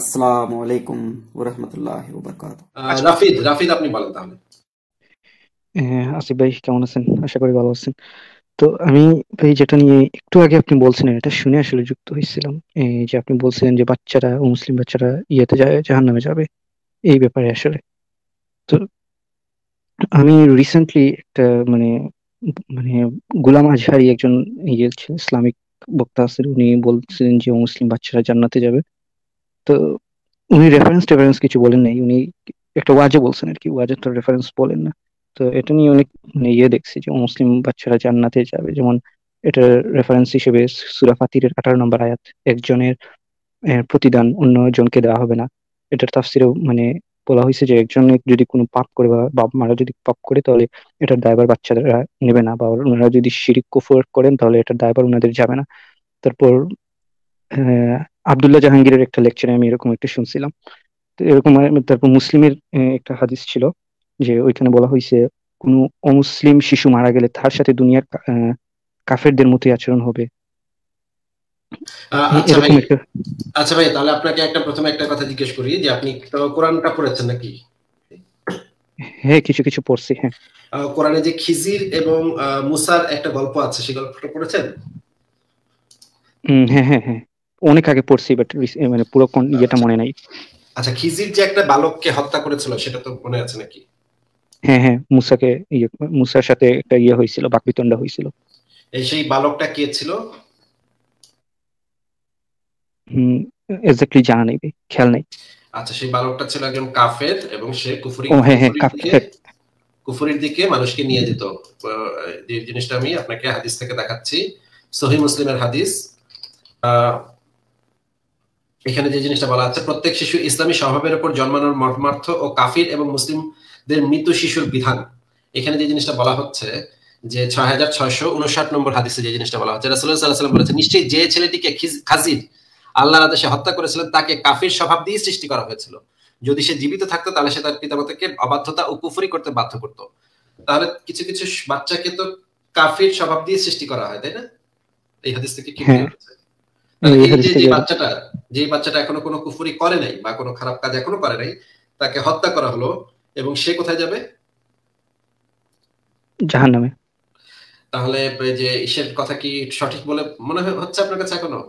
আসসালামু আলাইকুম ওয়া রাহমাতুল্লাহি ওয়া রাফিদ রাফিদ আপনি বলেন তাহলে হ্যাঁ, আসিফ ভাই কেমন আছেন আশা করি ভালো আছেন তো আমি ভাই যেটা নিয়ে একটু আগে আপনি বলছিলেন এটা শুনে আসলে যুক্ত হয়েছিলাম যে আপনি বলছিলেন যে বাচ্চারা মুসলিম বাচ্চারা ইয়েতে যায় জাহান নামে যাবে এই ব্যাপারে আসলে তো আমি রিসেন্টলি একটা মানে মানে গুলাম আজহারি একজন ইয়ে ইসলামিক বক্তা আছেন উনি বলছিলেন যে মুসলিম বাচ্চারা জান্নাতে যাবে তো উনি রেফারেন্স টেফারেন্স কিছু বলেন নাই উনি একটা ওয়াজে বলছেন আর কি ওয়াজে তো রেফারেন্স বলেন না তো এটা নিয়ে অনেক মানে ইয়ে দেখছি যে মুসলিম বাচ্চারা জান্নাতে যাবে যেমন এটা রেফারেন্স হিসেবে সুরাফাতিরের আঠারো নম্বর আয়াত একজনের প্রতিদান অন্য জনকে দেওয়া হবে না এটার তাফসিরে মানে বলা হয়েছে যে একজন যদি কোনো পাপ করে বা বাপ মারা যদি পাপ করে তাহলে এটার দায়বার বাচ্চারা নেবে না বা ওনারা যদি শিরিক কুফর করেন তাহলে এটার দায়বার ওনাদের যাবে না তারপর আবদুল্লাহ জাহাঙ্গীরের একটা লেকচারে আমি এরকম একটা শুনছিলাম তো এরকম তারপর মুসলিমের একটা হাদিস ছিল যে ওইখানে বলা হয়েছে কোনো অমুসলিম শিশু মারা গেলে তার সাথে দুনিয়ার কাফেরদের মতোই আচরণ হবে আচ্ছা, আচ্ছা ভাই তাহলে আপনাকে একটা প্রথমে একটা কথা জিজ্ঞেস করি যে আপনি কোরআনটা পড়েছেন নাকি হ্যাঁ কিছু কিছু পড়ছি হ্যাঁ কোরআনে যে খিজির এবং মুসার একটা গল্প আছে সেই গল্পটা পড়েছেন হ্যাঁ হ্যাঁ হ্যাঁ অনেক আগে পড়ছি বাট মানে পুরো কোন ইয়েটা আচ্ছা। মনে নাই আচ্ছা খিজির যে একটা বালককে হত্যা করেছিল সেটা তো মনে আছে নাকি হ্যাঁ হ্যাঁ মুসাকে ইয়ে, মুসার সাথে একটা ইয়ে হয়েছিল বাকবিতণ্ডা হয়েছিল এই সেই বালকটা কে ছিল হুম এক্স্যাক্টলি জানা নেই খেয়াল নেই আচ্ছা সেই বালকটা ছিল একজন কাফের এবং সে কুফরি ও হ্যাঁ হ্যাঁ কাফের কুফরির দিকে মানুষকে নিয়ে যেত যে জিনিসটা আমি আপনাকে হাদিস থেকে দেখাচ্ছি সহি মুসলিমের হাদিস এখানে যে জিনিসটা বলা আছে প্রত্যেক শিশু ইসলামী স্বভাবের উপর জন্মানোর মর্মার্থ ও কাফির এবং মুসলিমদের মৃত শিশুর বিধান এখানে যে জিনিসটা বলা হচ্ছে যে ছয় হাজার ছয়শ উনষাট নম্বর হাদিসে যে জিনিসটা বলা হচ্ছে রাসুল্লাহ সাল্লাহ বলেছে নিশ্চয়ই যে ছেলেটিকে খাজির আদেশে হত্যা করেছিলেন তাকে কাফির স্বভাব দিয়ে সৃষ্টি করা হয়েছিল যদি সে জীবিত থাকতো তাহলে সে তার পিতামাতাকে অবাধ্যতা ও কুফুরি করতে বাধ্য করতো তাহলে কিছু কিছু বাচ্চাকে তো কাফির স্বভাব দিয়ে সৃষ্টি করা হয় তাই না এই হাদিস থেকে কি হ্যাঁ। বাচ্চাটা যে বাচ্চাটা এখনো কোনো কুফুরি করে নাই বা কোনো খারাপ কাজ এখনো করে নাই তাকে হত্যা করা হলো এবং সে কোথায় যাবে জাহান্নামে তাহলে যে ইসের কথা কি সঠিক বলে মনে হচ্ছে আপনার কাছে এখনো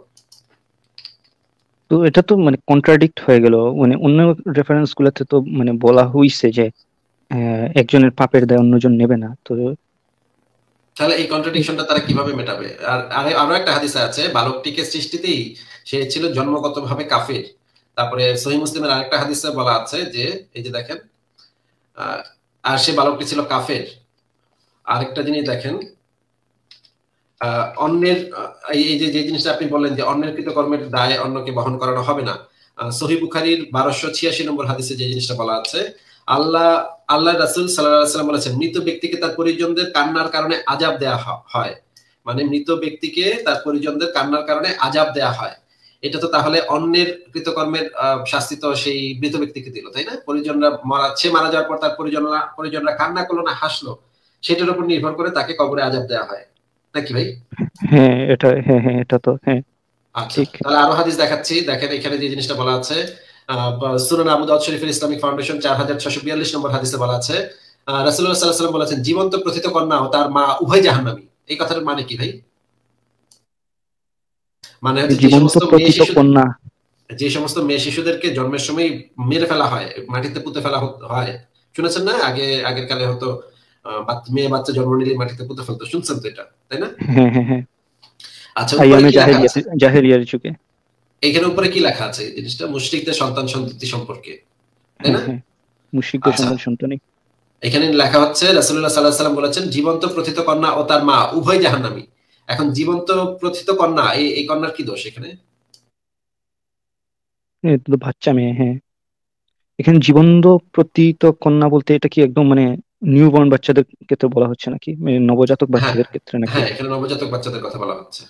তো এটা তো মানে কন্ট্রাডিক্ট হয়ে গেল মানে অন্য রেফারেন্স গুলোতে তো মানে বলা হইছে যে একজনের পাপের দায় অন্যজন নেবে না তো তাহলে এই কন্ট্রাডিকশনটা তারা কিভাবে মেটাবে আর আরো একটা হাদিসে আছে বালকটিকে সৃষ্টিতেই সে ছিল জন্মগতভাবে কাফের তারপরে সহি মুসলিমের আরেকটা হাদিসে বলা আছে যে এই যে দেখেন আর সে বালকটি ছিল কাফের আরেকটা জিনিস দেখেন অন্যের এই যে যে জিনিসটা আপনি বললেন যে অন্যের কৃতকর্মের দায় অন্যকে বহন করানো হবে না সহি বুখারির বারোশো ছিয়াশি নম্বর হাদিসে যে জিনিসটা বলা আছে আল্লাহ আল্লাহ রাসুল সাল্লাম বলেছেন মৃত ব্যক্তিকে তার পরিজনদের কান্নার কারণে আজাব দেয়া হয় মানে মৃত ব্যক্তিকে তার পরিজনদের কান্নার কারণে আজাব দেয়া হয় এটা তো তাহলে অন্যের কৃতকর্মের শাস্তি তো সেই মৃত ব্যক্তিকে দিল তাই না পরিজনরা মারা মারা যাওয়ার পর তার পরিজনরা পরিজনরা কান্না করলো না হাসলো সেটার উপর নির্ভর করে তাকে কবরে আজাব দেওয়া হয় নাকি ভাই হ্যাঁ এটা হ্যাঁ হ্যাঁ এটা তো হ্যাঁ আচ্ছা তাহলে আরো হাদিস দেখাচ্ছি দেখেন এখানে যে জিনিসটা বলা আছে সুনান আবু দাউদ শরীফের ইসলামিক ফাউন্ডেশন বিয়াল্লিশ নম্বর হাদিসে বলা আছে রাসূলুল্লাহ সাল্লাল্লাহু আলাইহি ওয়াসাল্লাম বলেছেন জীবন্ত প্রথিত কন্যা তার মা উভয় জাহান্নামী এই কথার মানে কি ভাই মানে যে সমস্ত মেয়ে শিশুদেরকে জন্মের সময় মেরে ফেলা হয় মাটিতে পুঁতে ফেলা হয় শুনেছেন না আগে আগের কালে হতো মেয়ে বাচ্চা জন্ম নিলে মাটিতে পুঁতে ফেলতো শুনছেন তো এটা তাই না হ্যাঁ, হ্যাঁ, হ্যাঁ। আচ্ছা, এখানে উপরে কি লেখা আছে জিনিসটা মুশরিকদের সন্তান সন্ততি সম্পর্কে তাই না আচ্ছা। এখানে লেখা হচ্ছে রাসুল্লাহ সাল্লাল্লাহু সাল্লাম বলেছেন জীবন্ত প্রথিত কন্যা ও তার মা উভয় জাহান্নামী এখন জীবন্ত প্রথিত কন্যা এই কন্যার কি দোষ এখানে বাচ্চা মেয়ে হ্যাঁ এখানে জীবন্ত প্রতীত কন্যা বলতে এটা কি একদম মানে নিউ বর্ন বাচ্চাদের ক্ষেত্রে বলা হচ্ছে নাকি মানে নবজাতক হ্যাঁ, বাচ্চাদের ক্ষেত্রে নাকি হ্যাঁ এখানে নবজাতক বাচ্চাদের কথা বলা হচ্ছে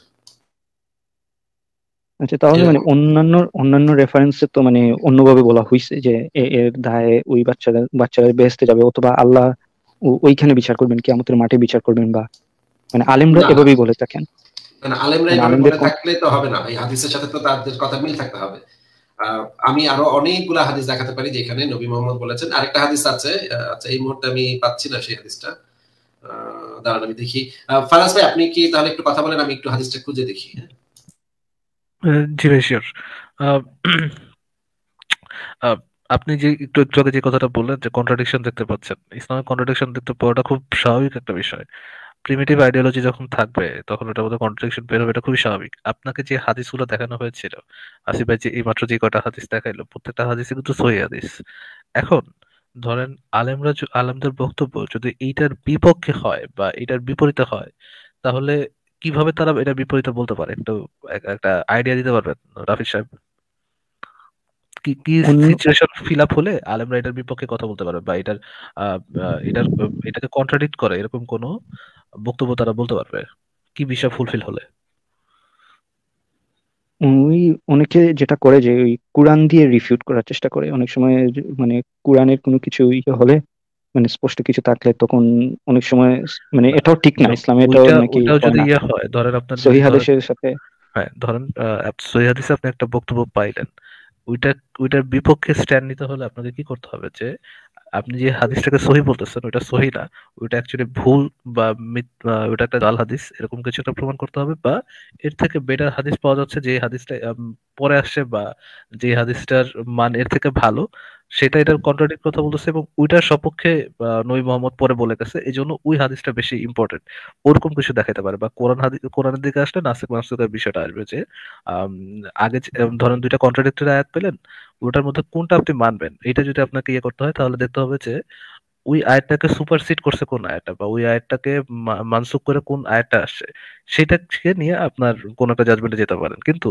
আচ্ছা তাহলে মানে অন্যান্য অন্যান্য রেফারেন্সে তো মানে অন্যভাবে বলা হয়েছে যে এর দায়ে ওই বাচ্চাদের বাচ্চারা বেহেস্তে যাবে অথবা আল্লাহ ওইখানে বিচার করবেন কি আমাদের মাঠে বিচার করবেন বা মানে আলেমরা এভাবেই বলে থাকেন আলেমরা মানে এভাবে বলে থাকলে তো হবে না এই হাদিসের সাথে তো তাদের কথা মিল থাকতে হবে আমি আরো অনেকগুলা হাদিস দেখাতে পারি যেখানে নবী মোহাম্মদ বলেছেন আরেকটা হাদিস আছে আচ্ছা এই মুহূর্তে আমি পাচ্ছি না সেই হাদিসটা দাঁড়ান আমি দেখি ফারাজ ভাই আপনি কি তাহলে একটু কথা বলেন আমি একটু হাদিসটা খুঁজে দেখি হ্যাঁ? জি ভাই শিওর আপনি যে একটু একটু আগে যে কথাটা বললেন যে কন্ট্রাডিকশন দেখতে পাচ্ছেন ইসলামের কন্ট্রাডিকশন দেখতে পাওয়াটা খুব স্বাভাবিক একটা বিষয় প্রিমিটিভ আইডিওলজি যখন থাকবে তখন ওটার মধ্যে কন্ট্রাডিকশন বের হবে এটা খুবই স্বাভাবিক আপনাকে যে হাদিসগুলো দেখানো হয়েছিল আসিফ ভাই যে এইমাত্র যে কয়টা হাদিস দেখাইলো প্রত্যেকটা হাদিসই কিন্তু সহি হাদিস এখন ধরেন আলেমরা আলেমদের বক্তব্য যদি এইটার বিপক্ষে হয় বা এটার বিপরীতে হয় তাহলে কিভাবে তারা এটা বিপরীতে বলতে পারে একটু একটা আইডিয়া দিতে পারবেন রাফি সাহেব কি কি সিচুয়েশন ফিল আপ হলে আলেমরা এটার বিপক্ষে কথা বলতে পারবে বা এটার এটার এটাকে কন্ট্রাডিক্ট করে এরকম কোনো বক্তব্য তারা বলতে পারবে কি বিষয় ফুলফিল হলে ওই অনেকে যেটা করে যে ওই কোরআন দিয়ে রিফিউট করার চেষ্টা করে অনেক সময় মানে কোরআনের কোনো কিছু ইয়ে হলে মানে স্পষ্ট কিছু থাকলে তখন অনেক সময় মানে এটাও ঠিক না ইসলাম এটাও নাকি যদি ইয়ে হয় ধরেন আপনার সহি হাদিসের সাথে হ্যাঁ ধরেন সহি হাদিসে আপনি একটা বক্তব্য পাইলেন ওইটা ওইটার বিপক্ষে স্ট্যান্ড নিতে হলে আপনাকে কি করতে হবে যে আপনি যে হাদিসটাকে সহি বলতেছেন ওটা সহি না ওটা অ্যাকচুয়ালি ভুল বা ওটা একটা জাল হাদিস এরকম কিছু একটা প্রমাণ করতে হবে বা এর থেকে বেটার হাদিস পাওয়া যাচ্ছে যে হাদিসটা পরে আসছে বা যে হাদিসটার মান এর থেকে ভালো সেটা এটার কন্ট্রাডিক কথা বলতেছে এবং ওইটার সপক্ষে নবী মোহাম্মদ পরে বলে গেছে এই জন্য ওই হাদিসটা বেশি ইম্পর্টেন্ট ওরকম কিছু দেখাতে পারে বা কোরআন হাদিস কোরআনের দিকে আসলে নাসিক মাসুকের বিষয়টা আসবে যে আগে ধরেন দুইটা কন্ট্রাডিক্টরি আয়াত পেলেন ওটার মধ্যে কোনটা আপনি মানবেন এটা যদি আপনাকে ইয়ে করতে হয় তাহলে দেখতে হবে যে ওই আয়াতটাকে সুপারসিড করছে কোন আয়াতটা বা ওই আয়াতটাকে মানসুক করে কোন আয়াতটা আসছে সেটাকে নিয়ে আপনার কোন একটা জাজমেন্টে যেতে পারেন কিন্তু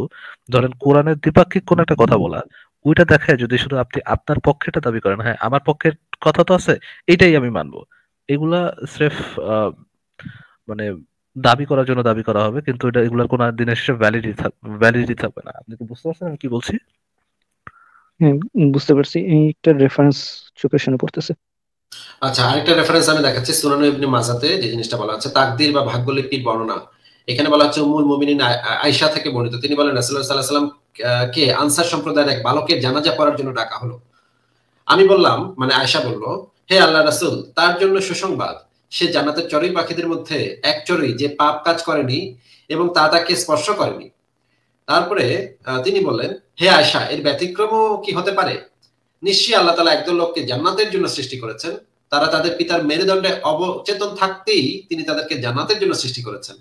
ধরেন কোরআনের দ্বিপাক্ষিক কোন একটা কথা বলা ওইটা দেখায় যদি শুধু আপনি আপনার পক্ষেটা দাবি করেন হ্যাঁ আমার পক্ষের কথা তো আছে এটাই আমি মানব এগুলা স্রেফ মানে দাবি করার জন্য দাবি করা হবে কিন্তু এটা এগুলোর কোনো দিনের শেষে ভ্যালিডিটি ভ্যালিডিটি থাকবে না আপনি কি বুঝতে পারছেন আমি কি বলছি হ্যাঁ বুঝতে পারছি একটা রেফারেন্স চোখের সামনে পড়তেছে আচ্ছা আরেকটা রেফারেন্স আমি দেখাচ্ছি সুনানো ইবনে মাজাতে যে জিনিসটা বলা আছে তাকদীর বা ভাগ্য ভাগ্যলিপির বর্ণনা এখানে বলা হচ্ছে উমুল মুমিনিন আয়সা থেকে বর্ণিত তিনি বলেন রাসুল্লাহ সাল্লাহ সাল্লাম কে আনসার সম্প্রদায়ের এক বালকের জানাজা পড়ার জন্য ডাকা হলো আমি বললাম মানে আয়সা বলল হে আল্লাহ রাসুল তার জন্য সুসংবাদ সে জানাতে চড়ুই পাখিদের মধ্যে এক চড়ুই যে পাপ কাজ করেনি এবং তা তাকে স্পর্শ করেনি তারপরে তিনি বললেন হে আয়সা এর ব্যতিক্রম কি হতে পারে নিশ্চয়ই আল্লাহ তালা একদল লোককে জান্নাতের জন্য সৃষ্টি করেছেন তারা তাদের পিতার মেরুদণ্ডে অবচেতন থাকতেই তিনি তাদেরকে জান্নাতের জন্য সৃষ্টি করেছেন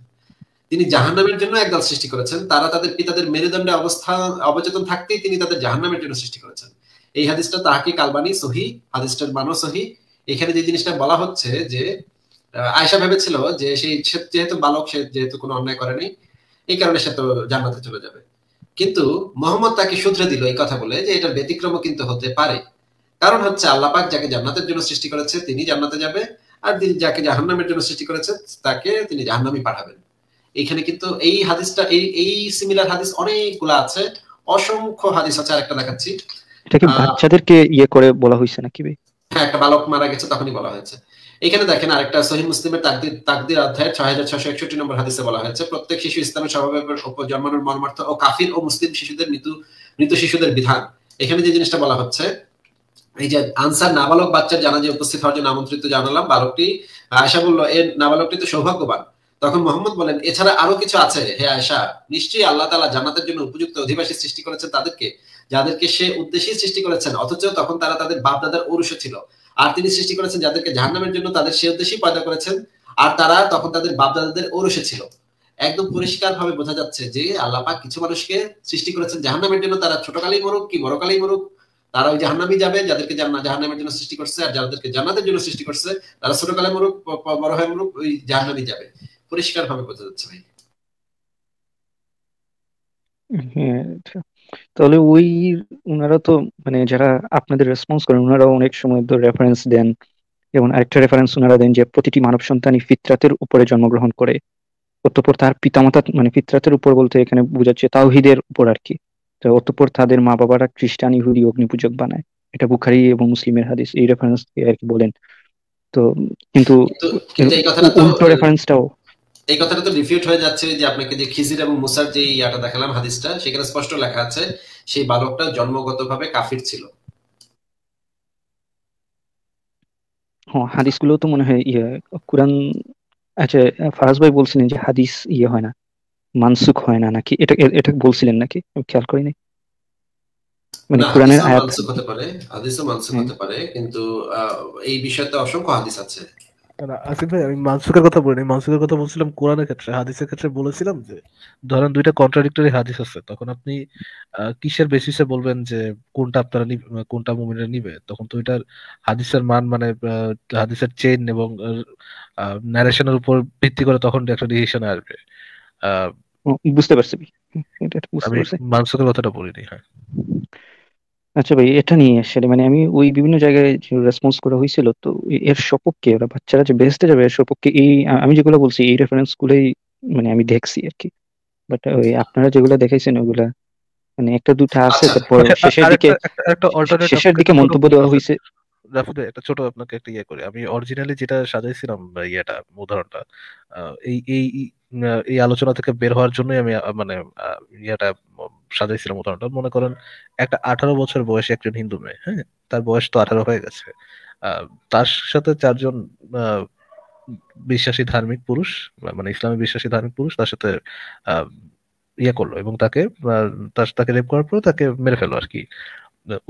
তিনি জাহান্নামের জন্য একদল সৃষ্টি করেছেন তারা তাদের পিতাদের মেরুদণ্ডে অবস্থা অবচেতন থাকতেই তিনি তাদের জাহান্নামের জন্য সৃষ্টি করেছেন এই হাদিসটা তাহাকে কালবানি সহি হাদিসটার মানো সহি এখানে যে জিনিসটা বলা হচ্ছে যে আয়সা ভেবেছিল যে সেই যেহেতু বালক সে যেহেতু কোনো অন্যায় করেনি এই কারণে সে তো জান্নাতে চলে যাবে কিন্তু মোহাম্মদ তাকে শুধরে দিল এই কথা বলে যে এটা ব্যতিক্রম কিন্তু হতে পারে কারণ হচ্ছে আল্লাপাক যাকে জান্নাতের জন্য সৃষ্টি করেছে তিনি জান্নাতে যাবে আর যাকে জাহান্নামের জন্য সৃষ্টি করেছে তাকে তিনি জাহান্নামি পাঠাবেন এখানে কিন্তু এই হাদিসটা এই এই সিমিলার হাদিস অনেকগুলো আছে অসংখ্য হাদিস আছে আরেকটা দেখাচ্ছি এটা কি বাচ্চাদেরকে ইয়ে করে বলা হয়েছে নাকি হ্যাঁ একটা বালক মারা গেছে তখনই বলা হয়েছে এখানে দেখেন আরেকটা সহি মুসলিমের তাকদির তাকদির অধ্যায় ছয় হাজার ছশো একষট্টি নম্বর হাদিসে বলা হয়েছে প্রত্যেক শিশু ইসলামের স্বভাবের উপর জন্মানোর মর্মার্থ ও কাফির ও মুসলিম শিশুদের মৃত্যু মৃত শিশুদের বিধান এখানে যে জিনিসটা বলা হচ্ছে এই যে আনসার নাবালক বাচ্চার জানা যে উপস্থিত হওয়ার জন্য আমন্ত্রিত জানালাম বালকটি আশা বললো এর নাবালকটি তো সৌভাগ্যবান তখন মোহাম্মদ বলেন এছাড়া আরো কিছু আছে হে আয়সা নিশ্চয়ই আল্লাহ তালা জান্নাতের জন্য উপযুক্ত অধিবাসী সৃষ্টি করেছেন তাদেরকে যাদেরকে সে উদ্দেশ্যে সৃষ্টি করেছেন অথচ তখন তারা তাদের বাপ দাদার অরুষ ছিল আর তিনি সৃষ্টি করেছেন যাদেরকে জাহান্নামের জন্য তাদের সে উদ্দেশ্যেই পয়দা করেছেন আর তারা তখন তাদের বাপ দাদাদের অরুষে ছিল একদম পরিষ্কার ভাবে বোঝা যাচ্ছে যে আল্লাহ কিছু মানুষকে সৃষ্টি করেছেন জাহান্নামের জন্য তারা ছোটকালেই মরুক কি বড়কালেই মরুক তারা ওই জাহান্নামি যাবে যাদেরকে জাহান্নামের জন্য সৃষ্টি করছে আর যাদেরকে জান্নাতের জন্য সৃষ্টি করছে তারা ছোটকালে মরুক বড় হয়ে মরুক ওই জাহান্নামি যাবে পরিষ্কারভাবে বোঝা যাচ্ছে ভাই হ্যাঁ, আচ্ছা। তাহলে ওই ওনারা তো মানে যারা আপনাদের রেসপন্স করেন ওনারা অনেক সময় তো রেফারেন্স দেন যেমন আরেকটা রেফারেন্স ওনারা দেন যে প্রতিটি মানব সন্তানই ফিতরাতের উপরে জন্মগ্রহণ করে অতঃপর তার পিতামাতা মানে ফিতরাতের উপর বলতে এখানে বোঝাচ্ছে তাওহিদের উপর আর কি তো অতঃপর তাদের মা বাবারা খ্রিস্টান ইহুদি অগ্নিপূজক বানায় এটা বুখারি এবং মুসলিমের হাদিস এই রেফারেন্স দিয়ে আর কি বলেন তো কিন্তু উল্টো রেফারেন্সটাও এই কথাটা তো রিফিউট হয়ে যাচ্ছে যে আপনাকে যে খিজির এবং মুসার যে ইয়াটা দেখালাম হাদিসটা সেখানে স্পষ্ট লেখা আছে সেই বালকটা জন্মগতভাবে কাফির ছিল হ্যাঁ, হাদিসগুলো তো মনে হয় ইয়ে আচ্ছা ফারাজ ভাই বলছিলেন যে হাদিস ইয়ে হয় না মানসুখ হয় না নাকি এটা এটা বলছিলেন নাকি আমি খেয়াল করিনি মানে কোরআনের আয়াত হতে পারে হাদিসও মানসুখ হতে পারে কিন্তু এই অসংখ্য হাদিস আছে আসিফ ভাই আমি মানসুকের কথা বলিনি মানসুকের কথা বলছিলাম কোরআনের ক্ষেত্রে হাদিসের ক্ষেত্রে বলেছিলাম যে ধরেন দুইটা কন্ট্রাডিক্টরি হাদিস আছে তখন আপনি কিসের বেসিসে বলবেন যে কোনটা আপনারা মানে কোনটা নিবে তখন তো ওইটার হাদিসের মান মানে হাদিসের চেইন এবং ন্যারেশনের উপর ভিত্তি করে তখন একটা ডিসিশন আসবে বুঝতে পারছি আমি মানসুকের কথাটা বলিনি হ্যাঁ আচ্ছা ভাই এটা নিয়ে আসলে মানে আমি ওই বিভিন্ন জায়গায় রেসপন্স করা হয়েছিল তো এর সপক্ষে ওরা বাচ্চারা যে বেহেস্তে যাবে এর সপক্ষে এই আমি যেগুলো বলছি এই রেফারেন্স গুলোই মানে আমি দেখছি আর কি বাট ওই আচ্ছা। আপনারা যেগুলো দেখাইছেন ওগুলা মানে একটা দুটা আছে আচ্ছা। তারপর শেষের দিকে শেষের দিকে মন্তব্য দেওয়া হয়েছে রাফুদে একটা ছোট আপনাকে একটা ইয়ে করি আমি অরিজিনালি যেটা সাজাইছিলাম ইয়েটা উদাহরণটা এই এই এই আলোচনা থেকে বের হওয়ার জন্যই আমি মানে ইয়েটা সাজাইছিলাম উদাহরণটা মনে করেন একটা আঠারো বছর বয়সী একজন হিন্দু মেয়ে হ্যাঁ তার বয়স তো আঠারো হয়ে গেছে তার সাথে চারজন বিশ্বাসী ধার্মিক পুরুষ মানে ইসলামী বিশ্বাসী ধার্মিক পুরুষ তার সাথে ইয়ে করলো এবং তাকে তার তাকে রেপ করার পর তাকে মেরে ফেললো আর কি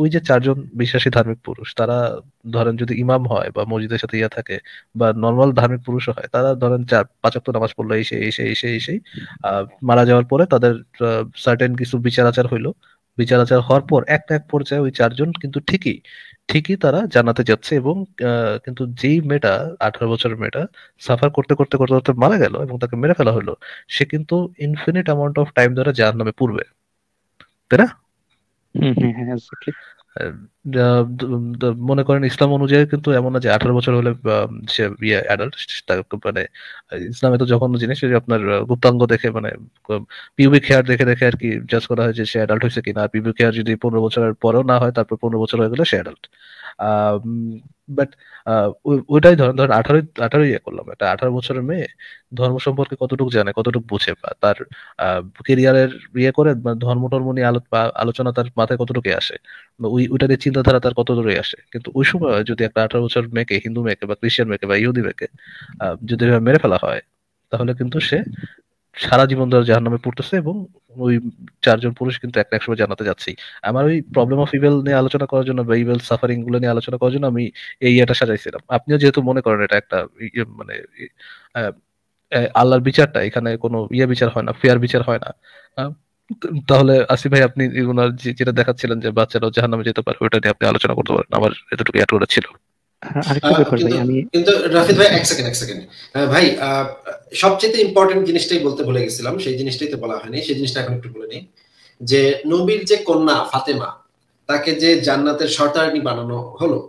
ওই যে চারজন বিশ্বাসী ধার্মিক পুরুষ তারা ধরেন যদি ইমাম হয় বা মসজিদের সাথে ইয়া থাকে বা নর্মাল ধার্মিক পুরুষ হয় তারা ধরেন চার পাঁচাত্তর নামাজ পড়লো এসে এসে এসে এসে মারা যাওয়ার পরে তাদের সার্টেন কিছু বিচার আচার হইলো বিচার আচার হওয়ার পর একটা এক পর্যায়ে ওই চারজন কিন্তু ঠিকই ঠিকই তারা জানাতে যাচ্ছে এবং কিন্তু যেই মেয়েটা আঠারো বছরের মেয়েটা সাফার করতে করতে করতে করতে মারা গেল এবং তাকে মেরে ফেলা হলো সে কিন্তু ইনফিনিট অ্যামাউন্ট অফ টাইম ধরে জাহান্নামে নামে পূর্বে তাই না হ্যাঁ, মনে করেন ইসলাম অনুযায়ী কিন্তু এমন না যে আঠারো বছর হলে সে বিয়ে অ্যাডাল্ট মানে ইসলামে তো যখন জিনিস আপনার গুপ্তাঙ্গ দেখে মানে পিউবিক হেয়ার দেখে দেখে আর কি জাজ করা হয় যে সে অ্যাডাল্ট হয়েছে কিনা পিউবিক হেয়ার যদি পনেরো বছরের পরেও না হয় তারপর পনেরো বছর হয়ে গেলে সে অ্যাডাল্ট বাট ওইটাই ধরেন ধরেন আঠারোই আঠারোই ইয়ে করলাম একটা আঠারো বছরের মেয়ে ধর্ম সম্পর্কে কতটুকু জানে কতটুকু বুঝে বা তার কেরিয়ারের ইয়ে করে ধর্ম টর্ম নিয়ে আলোচনা তার মাথায় কতটুকু আসে ওই ওইটা নিয়ে চিন্তাধারা তার কত আসে কিন্তু ওই সময় যদি একটা আঠারো বছর মেয়েকে হিন্দু মেয়েকে বা খ্রিস্টান মেয়েকে বা ইহুদি মেয়েকে যদি মেরে ফেলা হয় তাহলে কিন্তু সে সারা জীবন ধরে জাহার নামে পড়তেছে এবং ওই চারজন পুরুষ কিন্তু একটা একসময় জানাতে যাচ্ছি আমার ওই প্রবলেম অফ ইভেল নিয়ে আলোচনা করার জন্য বা ইভেল সাফারিং গুলো নিয়ে আলোচনা করার জন্য আমি এই এটা সাজাইছিলাম আপনিও যেহেতু মনে করেন এটা একটা ইয়ে, মানে আল্লাহর বিচারটা এখানে কোনো ইয়ে বিচার হয় না ফেয়ার বিচার হয় না তাহলে আসিফ ভাই আপনি ওনার যেটা দেখাচ্ছিলেন যে বাচ্চারাও নামে যেতে পারে ওটা নিয়ে আপনি আলোচনা করতে পারেন আমার এতটুকু অ্যাড করেছিল ছিল হ্যাঁ, কিন্তু রাফিদ ভাই এক সেকেন্ড এক সেকেন্ড ভাই সবচেয়ে ইম্পর্টেন্ট জিনিসটাই বলতে ভুলে গেছিলাম সেই জিনিসটাই তো বলা হয়নি সেই জিনিসটা এখন একটু বলে নেই যে নবীর যে কন্যা ফাতেমা তাকে যে জান্নাতের সর্দারনি বানানো হলো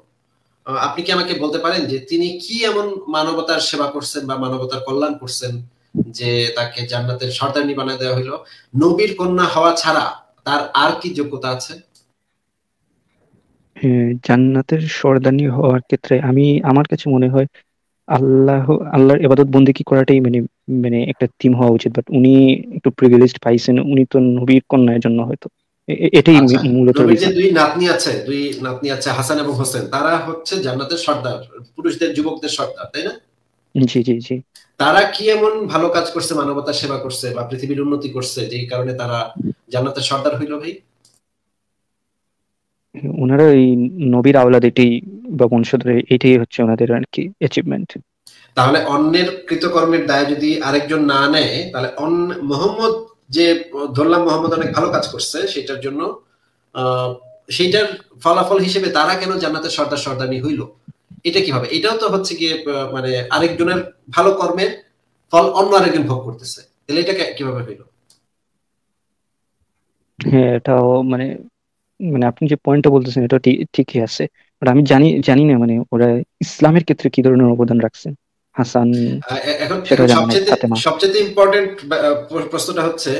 আপনি কি আমাকে বলতে পারেন যে তিনি কি এমন মানবতার সেবা করছেন বা মানবতার কল্যাণ করছেন যে তাকে জান্নাতের সর্দারনি বানিয়ে দেওয়া হলো নবীর কন্যা হওয়া ছাড়া তার আর কি যোগ্যতা আছে হ্যাঁ জান্নাতের সরদানি হওয়ার ক্ষেত্রে আমি আমার কাছে মনে হয় আল্লাহ আল্লাহর এবাদত কি করাটাই মানে মানে একটা থিম হওয়া উচিত বাট উনি একটু প্রিভিলেজড পাইছেন উনি তো নবীর কন্যার জন্য হয়তো এটাই আচ্ছা, মূলত দুই নাতনি আছে দুই নাতনি আছে হাসান এবং হোসেন তারা হচ্ছে জান্নাতের সর্দার পুরুষদের যুবকদের সর্দার তাই না জি জি জি তারা কি এমন ভালো কাজ করছে মানবতার সেবা করছে বা পৃথিবীর উন্নতি করছে যেই কারণে তারা জান্নাতের সর্দার হইল ভাই ওনারা এই নবীর আওলাদিটি বা বংশধরে এটাই হচ্ছে ওনাদের আর কি অ্যাচিভমেন্ট তাহলে অন্যের কৃতকর্মের দায় যদি আরেকজন না নেয় তাহলে মোহাম্মদ যে ধরলাম মোহাম্মদ অনেক ভালো কাজ করছে সেটার জন্য সেইটার ফলাফল হিসেবে তারা কেন জান্নাতের সর্দার সর্দানি হইল এটা কিভাবে এটাও তো হচ্ছে গিয়ে মানে আরেকজনের ভালো কর্মের ফল অন্য আরেকজন ভোগ করতেছে তাহলে এটা কিভাবে হইল হ্যাঁ এটাও মানে মানে আপনি যে পয়েন্টটা বলতেছেন এটা ঠিকই আছে বাট আমি জানি জানি না মানে ওরা ইসলামের ক্ষেত্রে কি ধরনের অবদান রাখছেন হাসান সবচেয়ে ইম্পর্টেন্ট প্রশ্নটা হচ্ছে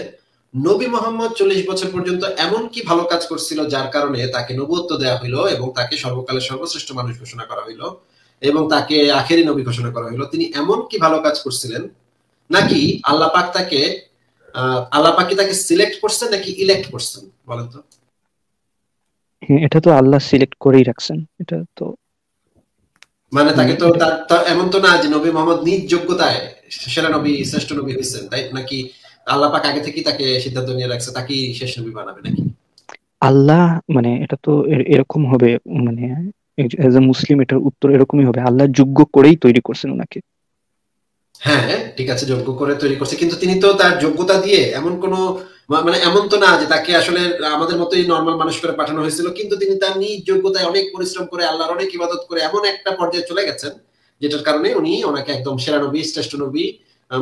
নবী মোহাম্মদ চল্লিশ বছর পর্যন্ত এমন কি ভালো কাজ করছিল যার কারণে তাকে নবত্ব দেওয়া হইলো এবং তাকে সর্বকালের সর্বশ্রেষ্ঠ মানুষ ঘোষণা করা হইলো এবং তাকে আখেরি নবী ঘোষণা করা হইলো তিনি এমন কি ভালো কাজ করছিলেন নাকি আল্লাহ পাক তাকে আল্লাহ পাক কি তাকে সিলেক্ট করছেন নাকি ইলেক্ট করছেন বলেন তো হ্যাঁ, এটা তো আল্লাহ সিলেক্ট করেই রাখছেন এটা তো মানে তাকে তো এমন তো না যে নবী মোহাম্মদ নিজ যোগ্যতায় সেরা নবী শ্রেষ্ঠ নবী হয়েছেন তাই নাকি আল্লাহ পাক আগে থেকেই তাকে সিদ্ধান্ত নিয়ে রাখছে তাকেই শেষ নবী বানাবে নাকি আল্লাহ মানে এটা তো এরকম হবে মানে এজ এ মুসলিম এটার উত্তর এরকমই হবে আল্লাহ যোগ্য করেই তৈরি করছেন ওনাকে হ্যাঁ ঠিক আছে যোগ্য করে তৈরি করছে কিন্তু তিনি তো তার যোগ্যতা দিয়ে এমন কোনো মানে এমন তো না যে তাকে আসলে আমাদের মতোই নর্মাল মানুষ করে পাঠানো হয়েছিল কিন্তু তিনি তার নিজ যোগ্যতায় অনেক পরিশ্রম করে আল্লাহর অনেক ইবাদত করে এমন একটা পর্যায়ে চলে গেছেন যেটার কারণে উনি ওনাকে একদম সেরা নবী শ্রেষ্ঠ নবী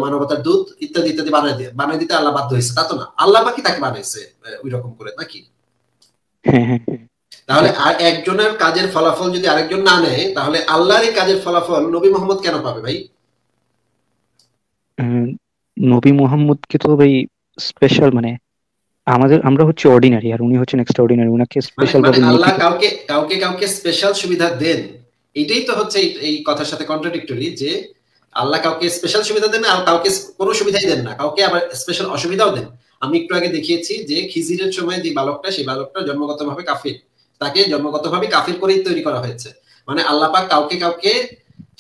মানবতার দূত ইত্যাদি ইত্যাদি বানাই দিয়ে বানাই দিতে আল্লাহ বাধ্য হয়েছে তা তো না আল্লাহ বাকি তাকে বানাইছে ওই রকম করে নাকি তাহলে আর একজনের কাজের ফলাফল যদি আরেকজন না নেয় তাহলে আল্লাহর এই কাজের ফলাফল নবী মোহাম্মদ কেন পাবে ভাই নবী মোহাম্মদকে তো ভাই স্পেশাল মানে আমাদের আমরা হচ্ছে অর্ডিনারি আর উনি হচ্ছেন এক্সট্রা অর্ডিনারি উনাকে স্পেশাল মানে মানে ভাবে আল্লাহ কাউকে কাউকে কাউকে স্পেশাল সুবিধা দেন এটাই তো হচ্ছে এই কথার সাথে কন্ট্রাডিক্টরি যে আল্লাহ কাউকে স্পেশাল সুবিধা দেন আর কাউকে কোনো সুবিধাই দেন না কাউকে আবার স্পেশাল অসুবিধাও দেন আমি একটু আগে দেখিয়েছি যে খিজিরের সময় যে বালকটা সেই বালকটা জন্মগতভাবে কাফির তাকে জন্মগতভাবে কাফির করেই তৈরি করা হয়েছে মানে আল্লাহ পাক কাউকে কাউকে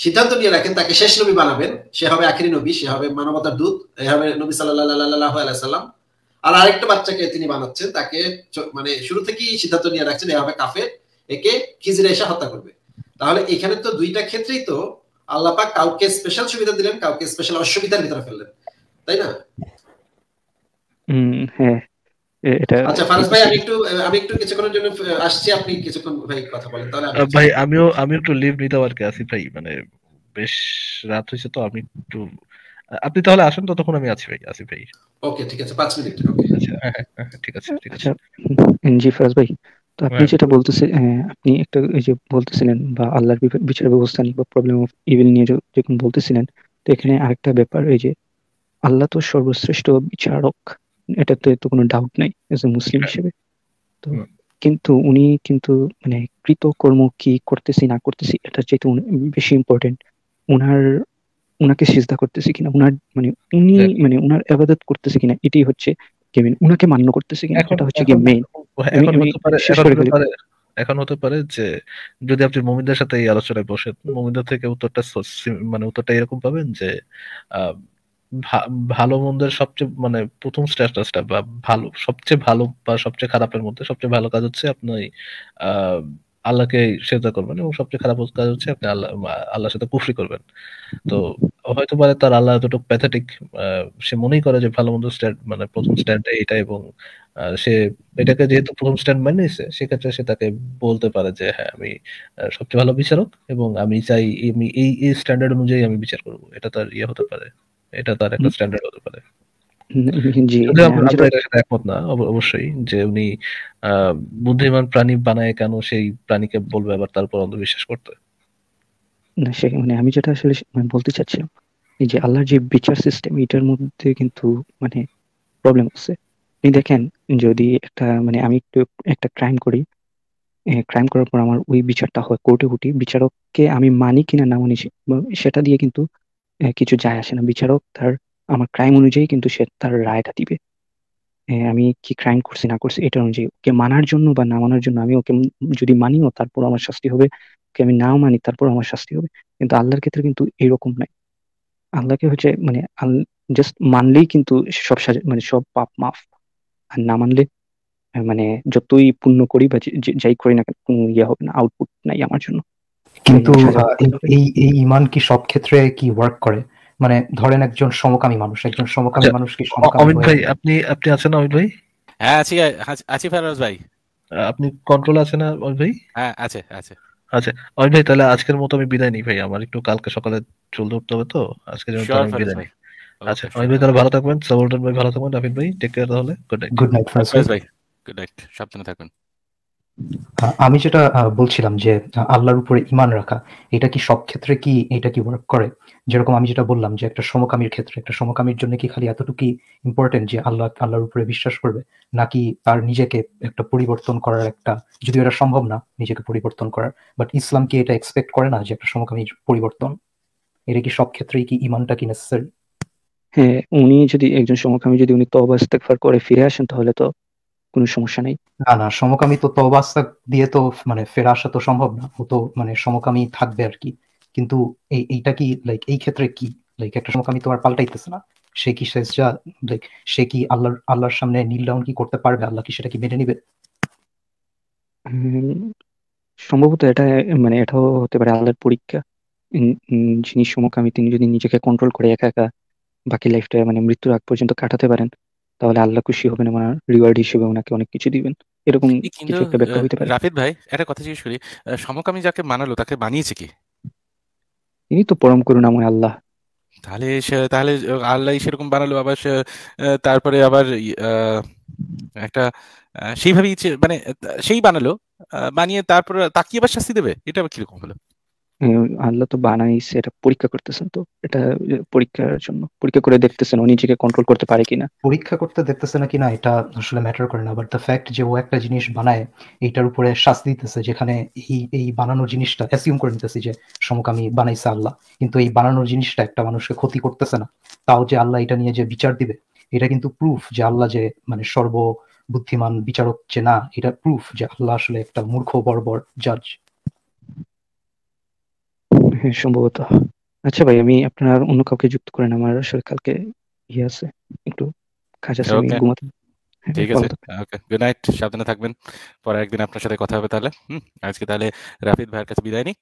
সিদ্ধান্ত নিয়ে রাখেন তাকে শেষ নবী বানাবেন সে হবে আখিরি নবী সে হবে মানবতার দূত এ হবে নবী সাল্লাহ আর আরেকটা বাচ্চাকে তিনি বানাচ্ছেন তাকে মানে শুরু থেকেই সিদ্ধান্ত নিয়ে রাখছেন এ হবে কাফের একে খিজিরা এসে হত্যা করবে তাহলে এখানে তো দুইটা ক্ষেত্রেই তো আল্লাপাক কাউকে স্পেশাল সুবিধা দিলেন কাউকে স্পেশাল অসুবিধার ভিতরে ফেললেন তাই না হ্যাঁ এটা আচ্ছা ফারাজ ভাই আমি একটু আমি একটু কিছুক্ষণের জন্য আসছি আপনি কিছুক্ষণ ভাই কথা বলেন তাহলে ভাই আমিও আমি একটু লিভ নিতে আর কি আছি ভাই মানে বেশ রাত হয়েছে তো আমি একটু আপনি তাহলে আসেন ততক্ষণ আমি আছি ভাই আছি ভাই ওকে ঠিক আছে 5 মিনিট আচ্ছা, হ্যাঁ, হ্যাঁ, হ্যাঁ, ঠিক আছে ঠিক আছে আচ্ছা, জি ফারাজ ভাই তো আপনি যেটা বলতেছে আপনি একটা এই যে বলতেছিলেন বা আল্লাহর বিচার ব্যবস্থা নিয়ে বা প্রবলেম অফ ইভিল নিয়ে যখন বলতেছিলেন তো এখানে আরেকটা ব্যাপার এই যে আল্লাহ তো সর্বশ্রেষ্ঠ বিচারক এটাতে তো কোনো ডাউট নাই এজ এ মুসলিম হিসেবে তো hmm. কিন্তু উনি কিন্তু মানে কৃতকর্ম কি করতেছি না করতেছি এটা চাইতে বেশি ইম্পর্টেন্ট উনার উনাকে চিন্তা করতেছি কিনা উনার মানে উনি মানে উনার আবাদত করতেছি কিনা এটাই হচ্ছে গেমিন উনাকে মান্য করতেছি কিনা এটা হচ্ছে গেম মেইন এখন হতে পারে যে যদি আপনি মোমিনদের সাথে এই আলোচনায় বসেন মোমিনদের থেকে উত্তরটা মানে উত্তরটা এরকম পাবেন যে আহ ভালো মন্দের সবচেয়ে মানে প্রথম স্ট্যাটাসটা বা ভালো সবচেয়ে ভালো বা সবচেয়ে খারাপের মধ্যে সবচেয়ে ভালো কাজ হচ্ছে আপনি আল্লাহকে সেজদা করবেন এবং সবচেয়ে খারাপ কাজ হচ্ছে আপনি আল্লাহ আল্লাহর সাথে কুফরি করবেন তো হয়তো পারে তার আল্লাহ এতটুকু প্যাথেটিক সে মনেই করে যে ভালো মন্দ স্ট্যান্ড মানে প্রথম স্ট্যান্ড এইটা এবং সে এটাকে যেহেতু প্রথম স্ট্যান্ড মানে নিয়েছে সেক্ষেত্রে সে তাকে বলতে পারে যে হ্যাঁ আমি সবচেয়ে ভালো বিচারক এবং আমি চাই আমি এই এই স্ট্যান্ডার্ড অনুযায়ী আমি বিচার করব এটা তার ইয়ে হতে পারে এটা তার একটা স্ট্যান্ডার্ড হতে পারে একমত না অবশ্যই যে উনি বুদ্ধিমান প্রাণী বানায় কেন সেই প্রাণীকে বলবে আবার তারপর অন্ধবিশ্বাস করতে মানে আমি যেটা আসলে মানে বলতে চাচ্ছিলাম এই যে আল্লাহর যে বিচার সিস্টেম এটার মধ্যে কিন্তু মানে প্রবলেম হচ্ছে আপনি দেখেন যদি একটা মানে আমি একটু একটা ক্রাইম করি ক্রাইম করার পর আমার ওই বিচারটা হয় কোর্টে উঠি বিচারককে আমি মানি কিনা না মানি সেটা দিয়ে কিন্তু কিছু যায় আসে না বিচারক তার আমার ক্রাইম অনুযায়ী কিন্তু সে তার রায়টা দিবে আমি কি ক্রাইম করছি না করছি এটা অনুযায়ী ওকে মানার জন্য বা না মানার জন্য আমি ওকে যদি মানিও তারপর আমার শাস্তি হবে ওকে আমি নাও মানি তারপর আমার শাস্তি হবে কিন্তু আল্লাহর ক্ষেত্রে কিন্তু এরকম নাই আল্লাহকে হচ্ছে মানে জাস্ট মানলেই কিন্তু সব সাজা মানে সব পাপ মাফ আর না মানলে মানে যতই পুণ্য করি বা যাই করি না ইয়ে হবে না আউটপুট নাই আমার জন্য কিন্তু এই এই ইমান কি সব ক্ষেত্রে কি ওয়ার্ক করে মানে ধরেন একজন সমকামী মানুষ একজন সমকামী আচ্ছা, মানুষ কি সমকামী অমিত ভাই আপনি আপনি আছেন অমিত ভাই হ্যাঁ আছি আছি ফেরোজ ভাই আপনি কন্ট্রোল আছে না অমিত ভাই হ্যাঁ আছে আছে আচ্ছা অমিত ভাই তাহলে আজকের মতো আমি বিদায় নিই ভাই আমার একটু কালকে সকালে চলতে উঠতে হবে তো আজকের জন্য আমি বিদায় নিই আচ্ছা অমিত ভাই তাহলে ভালো থাকবেন সাবর্ডন ভাই ভালো থাকবেন রাফিদ ভাই টেক কেয়ার তাহলে গুড নাইট গুড নাইট ভাই গুড নাইট সাবধানে থাকবেন আমি যেটা বলছিলাম যে আল্লাহর উপরে ইমান রাখা এটা কি সব ক্ষেত্রে কি এটা কি ওয়ার্ক করে যেরকম আমি যেটা বললাম যে একটা সমকামীর ক্ষেত্রে একটা সমকামীর জন্য কি খালি এতটুকু ইম্পর্টেন্ট যে আল্লাহ আল্লাহর উপরে বিশ্বাস করবে নাকি তার নিজেকে একটা পরিবর্তন করার একটা যদিও এটা সম্ভব না নিজেকে পরিবর্তন করার বাট ইসলাম কি এটা এক্সপেক্ট করে না যে একটা সমকামীর পরিবর্তন এটা কি সব ক্ষেত্রেই কি ইমানটা কি নেসেসারি হ্যাঁ উনি যদি একজন সমকামী যদি উনি তো ইস্তেগফার করে ফিরে আসেন তাহলে তো কোনো সমস্যা নেই না না সমকামী তো তবাস্তা দিয়ে তো মানে ফেরা আসা তো সম্ভব না ও তো মানে সমকামী থাকবে আর কি কিন্তু এই এইটা কি লাইক এই ক্ষেত্রে কি লাইক একটা সমকামী তো আর পাল্টাইতেছে না সে কি যা লাইক সে কি আল্লাহ আল্লাহর সামনে নীল ডাউন কি করতে পারবে আল্লাহ কি সেটা কি মেনে নিবে সম্ভবত এটা মানে এটাও হতে পারে আল্লাহর পরীক্ষা যিনি সমকামী তিনি যদি নিজেকে কন্ট্রোল করে একা একা বাকি লাইফটা মানে মৃত্যুর আগ পর্যন্ত কাটাতে পারেন তাহলে আল্লাহ খুশি হবেন মানে রিওয়ার্ড হিসেবে ওনাকে অনেক কিছু দিবেন এরকম কিছু একটা ব্যাখ্যা হইতে পারে রাফিদ ভাই একটা কথা জিজ্ঞেস করি সমকামী যাকে মানালো তাকে বানিয়েছে কি তিনি তো পরম করুণাময় আল্লাহ তাহলে তাহলে আল্লাহ সেরকম বানালো আবার তারপরে আবার একটা সেইভাবেই মানে সেই বানালো বানিয়ে তারপরে তাকিয়ে আবার শাস্তি দেবে এটা আবার কিরকম হলো আল্লাহ তো বানাইছে এটা পরীক্ষা করতেছেন তো এটা পরীক্ষার জন্য পরীক্ষা করে দেখতেছেন ও নিজেকে কন্ট্রোল করতে পারে কিনা পরীক্ষা করতে দেখতেছে না কিনা এটা আসলে ম্যাটার করে না বাট দ্য ফ্যাক্ট যে ও একটা জিনিস বানায় এটার উপরে শাস্তি দিতেছে যেখানে এই এই বানানোর জিনিসটা অ্যাসিউম করে নিতেছি যে আমি বানাইছে আল্লাহ কিন্তু এই বানানোর জিনিসটা একটা মানুষকে ক্ষতি করতেছে না তাও যে আল্লাহ এটা নিয়ে যে বিচার দিবে এটা কিন্তু প্রুফ যে আল্লাহ যে মানে সর্ব বুদ্ধিমান বিচারক যে না এটা প্রুফ যে আল্লাহ আসলে একটা মূর্খ বর্বর জাজ হ্যাঁ সম্ভবত আচ্ছা ভাই আমি আপনার অন্য কাউকে যুক্ত করেন আমার আসলে কালকে ইয়ে আছে একটু কাজ আছে আমি ঘুমাতে হ্যাঁ, ঠিক আছে ওকে গুড নাইট সাবধানে থাকবেন পরে একদিন আপনার সাথে কথা হবে তাহলে হুম আজকে তাহলে রাফিদ ভাইয়ের কাছে বিদায় নিই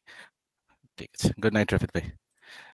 ঠিক আছে গুড নাইট রাফিদ ভাই